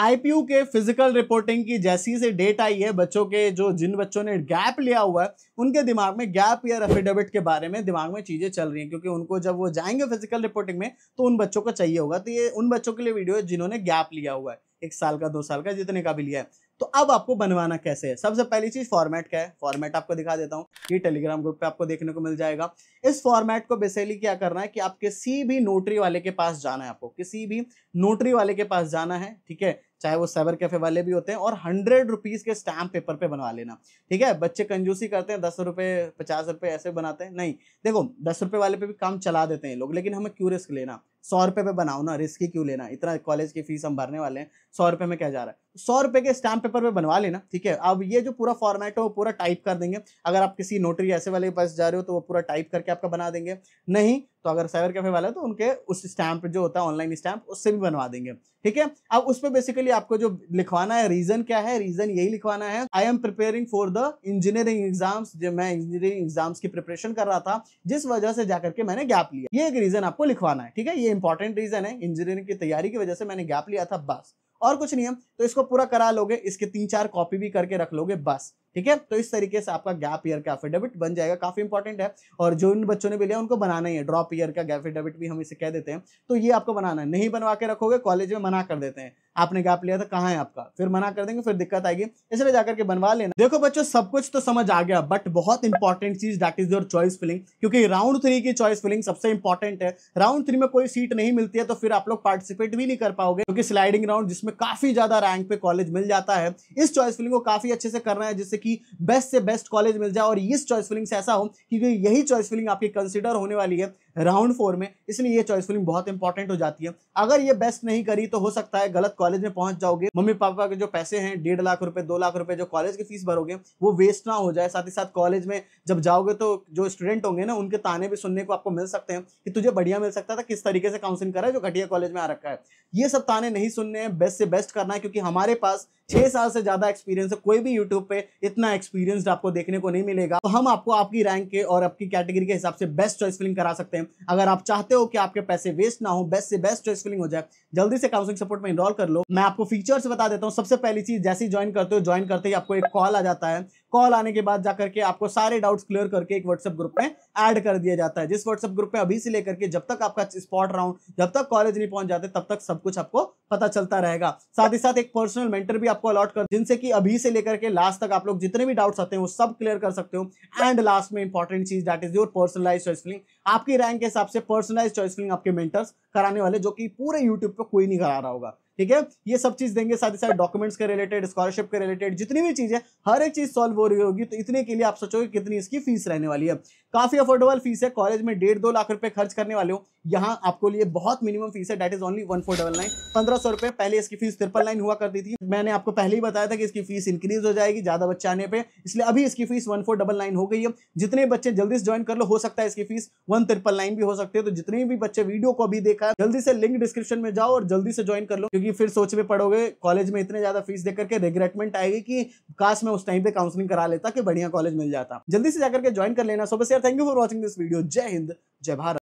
IPU के physical reporting की जैसी से डेट आई है बच्चों के जो जिन बच्चों ने गैप लिया हुआ है उनके दिमाग में गैप या एफिडेविट के बारे में दिमाग में चीज़ें चल रही हैं क्योंकि उनको जब वो जाएंगे फिजिकल रिपोर्टिंग में तो उन बच्चों को चाहिए होगा तो ये उन बच्चों के लिए वीडियो है जिन्होंने गैप लिया हुआ है एक साल का दो साल का जितने का भी लिया है तो अब आपको बनवाना कैसे है सबसे पहली चीज फॉर्मेट क्या है फॉर्मेट आपको दिखा देता हूँ ये टेलीग्राम ग्रुप पे आपको देखने को मिल जाएगा इस फॉर्मेट को बेसिकली क्या करना है कि आप किसी भी नोटरी वाले के पास जाना है आपको किसी भी नोटरी वाले के पास जाना है ठीक है चाहे वो साइबर कैफे वाले भी होते हैं और हंड्रेड रुपीज़ के स्टैम्प पेपर पे बनवा लेना ठीक है बच्चे कंजूसी करते हैं दस रुपये पचास रुपये ऐसे बनाते हैं नहीं देखो दस रुपये वाले पे भी काम चला देते हैं लोग लेकिन हमें क्यों रिस्क लेना सौ रुपये पे बनाओ ना रिस्क ही क्यों लेना इतना कॉलेज की फीस हम भरने वाले हैं सौ रुपये में क्या जा रहा है सौ रुपए के स्टैम्प पेपर में बनवा लेना ठीक है अब ये जो पूरा फॉर्मेट है वो पूरा टाइप कर देंगे अगर आप किसी नोटरी ऐसे वाले के पास जा रहे हो तो वो पूरा टाइप करके आपका बना देंगे नहीं तो अगर साइबर कैफे वाला है तो उनके उस स्टैम्प जो होता है ऑनलाइन स्टैम्प उससे भी बनवा देंगे ठीक है अब उस पर बेसिकली आपको जो लिखवाना है रीजन क्या है रीजन यही लिखवाना है I am preparing for the engineering exams जो मैं इंजीनियरिंग एग्जाम्स की प्रिपरेशन कर रहा था जिस वजह से जाकर के मैंने गैप लिया ये एक रीजन आपको लिखवाना है ठीक है ये इंपॉर्टेंट रीजन है इंजीनियरिंग की तैयारी की वजह से मैंने गैप लिया था बस और कुछ नहीं है तो इसको पूरा करा लोगे इसके तीन चार कॉपी भी करके रख लोगे बस ठीक है तो इस तरीके से आपका गैप ईयर का एफिडेविट बन जाएगा काफी इंपॉर्टेंट है और जो इन बच्चों ने भी लिया उनको बनाना ही है ड्रॉप ईयर का एफिडेविट भी हम इसे कह देते हैं तो ये आपको बनाना है नहीं बनवा के रखोगे कॉलेज में मना कर देते हैं आपने गैप लिया था तो कहाँ है आपका फिर मना कर देंगे फिर दिक्कत आएगी इसलिए जाकर के बनवा लेना देखो बच्चों सब कुछ तो समझ आ गया बट बहुत इंपॉर्टेंट चीज that is your choice filling क्योंकि राउंड थ्री की चॉइस फिलिंग सबसे इंपॉर्टेंट है राउंड थ्री में कोई सीट नहीं मिलती है तो फिर आप लोग पार्टिसिपेट भी नहीं कर पाओगे क्योंकि स्लाइडिंग राउंड जिसमें काफी ज्यादा रैंक पे कॉलेज मिल जाता है इस चॉइस फिलिंग को काफी अच्छे से करना है जिससे कि बेस्ट से बेस्ट कॉलेज मिल जाए और इस चॉइस फिलिंग से ऐसा हो कि यही चॉइस फिलिंग आपकी कंसिडर होने वाली है राउंड फोर में इसलिए ये चॉइस फिलिंग बहुत इंपॉर्टेंट हो जाती है अगर ये बेस्ट नहीं करी तो हो सकता है गलत कॉलेज में पहुंच जाओगे मम्मी पापा के जो पैसे हैं डेढ़ लाख रुपए दो लाख रुपए जो कॉलेज की फीस भरोगे वो वेस्ट ना हो जाए साथ ही साथ कॉलेज में जब जाओगे तो जो स्टूडेंट होंगे ना उनके ताने भी सुनने को आपको मिल सकते हैं कि तुझे बढ़िया मिल सकता था किस तरीके से काउंसिलिंग करा है जो घटिया कॉलेज में आ रखा है ये सब ताने नहीं सुनने हैं बेस्ट से बेस्ट करना है क्योंकि हमारे पास छह साल से ज्यादा एक्सपीरियंस है कोई भी यूट्यूब पे इतना एक्सपीरियंस आपको देखने को नहीं मिलेगा तो हम आपको आपकी रैंक के और आपकी कैटेगरी के हिसाब से बेस्ट चॉइस फिलिंग करा सकते हैं अगर आप चाहते हो कि आपके पैसे वेस्ट ना हो बेस्ट से बेस्ट चॉइस फिलिंग हो जाए जल्दी से काउंसिलिंग सपोर्ट में इनरोल कर लो मैं आपको फीचर्स बता देता हूँ सबसे पहली चीज जैसे ज्वाइन करते हो ज्वाइन करते ही आपको एक कॉल आ जाता है कॉल आने के बाद जाकर के आपको सारे डाउट्स क्लियर करके एक व्हाट्सएप ग्रुप में ऐड कर दिया जाता है जिस व्हाट्सएप ग्रुप में अभी से लेकर के जब तक आपका स्पॉट राउंड जब तक कॉलेज नहीं पहुंच जाते तब तक सब कुछ आपको पता चलता रहेगा साथ ही साथ एक पर्सनल मेंटर भी आप आपको अलॉट कर जिनसे कि अभी से लेकर के लास्ट तक आप लोग जितने भी डाउट्स आते हैं वो सब क्लियर कर सकते हो एंड लास्ट में इंपॉर्टेंट चीज that is your personalise choice filling आपकी रैंक के हिसाब से पर्सनलाइज चॉइस फिलिंग आपके मेंटर्स कराने वाले जो कि पूरे यूट्यूब पर कोई नहीं करा रहा होगा ठीक है ये सब चीज देंगे साथ ही साथ डॉक्यूमेंट्स के रिलेटेड स्कॉलरशिप के रिलेटेड जितनी भी चीजें हर एक चीज सॉल्व हो रही होगी तो इतने के लिए आप सोचोगे कितनी इसकी फीस रहने वाली है काफी अफोर्डेबल फीस है कॉलेज में डेढ़ दो लाख रुपए खर्च करने वाले हो यहाँ आपको लिए बहुत मिनिमम फीस है that is only one four double nine पंद्रह सौ रुपए पहले इसकी फीस ट्रिपल नाइन हुआ करती थी मैंने आपको पहले ही बताया था कि इसकी फीस इंक्रीज हो जाएगी ज्यादा बच्चे आने पर इसलिए अभी इसकी fees one four double nine हो गई है जितने बच्चे जल्दी से ज्वाइन कर लो हो सकता है इसकी फीस वन ट्रिपल नाइन भी हो सकती है तो जितने भी बच्चे वीडियो को अभी देखा है जल्दी से लिंक डिस्क्रिप्शन में जाओ और जल्दी से ज्वाइन कर लो क्योंकि फिर सोच में पड़ोगे कॉलेज में इतने ज्यादा फीस देकर के रिग्रेटमेंट आएगी कि काश मैं उस टाइम पे काउंसलिंग करा लेता कि बढ़िया कॉलेज मिल जाता जल्दी से जाकर के ज्वाइन कर लेना सो बस यार thank you for watching this video जय हिंद जय भारत